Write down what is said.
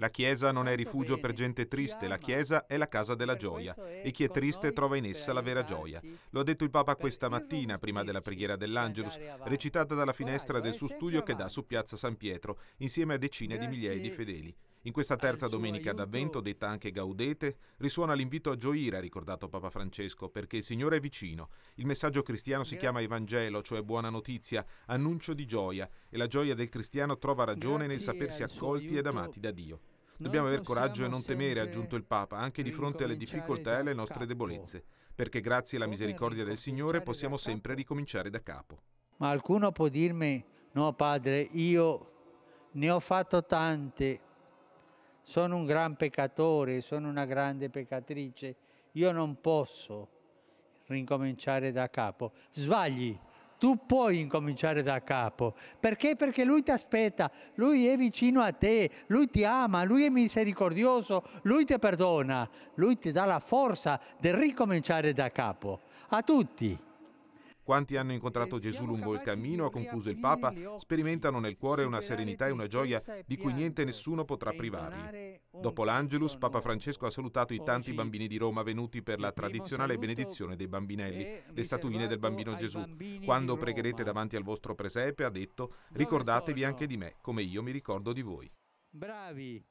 La Chiesa non è rifugio per gente triste, la Chiesa è la casa della gioia e chi è triste trova in essa la vera gioia. Lo ha detto il Papa questa mattina, prima della preghiera dell'Angelus, recitata dalla finestra del eh, suo studio che dà su Piazza San Pietro, insieme a decine di migliaia di fedeli. In questa terza domenica d'avvento, detta anche Gaudete, risuona l'invito a gioire, ha ricordato Papa Francesco, perché il Signore è vicino. Il messaggio cristiano si chiama Evangelo, cioè buona notizia, annuncio di gioia, e la gioia del cristiano trova ragione nel sapersi accolti ed amati da Dio. Dobbiamo avere coraggio e non temere, ha aggiunto il Papa, anche di fronte alle difficoltà e alle nostre debolezze, perché grazie alla misericordia del Signore possiamo sempre ricominciare da capo. Ma qualcuno può dirmi, no padre, io ne ho fatto tante, sono un gran peccatore, sono una grande peccatrice, io non posso ricominciare da capo. Sbagli! tu puoi incominciare da capo. Perché? Perché lui ti aspetta, lui è vicino a te, lui ti ama, lui è misericordioso, lui ti perdona, lui ti dà la forza di ricominciare da capo. A tutti. Quanti hanno incontrato Gesù lungo il cammino, ha concluso il Papa, sperimentano nel cuore una serenità e una gioia di cui niente e nessuno potrà privarli. Dopo l'Angelus, Papa Francesco ha salutato i tanti bambini di Roma venuti per la tradizionale benedizione dei bambinelli, le statuine del bambino Gesù. Quando pregherete davanti al vostro presepe, ha detto, ricordatevi anche di me, come io mi ricordo di voi. Bravi!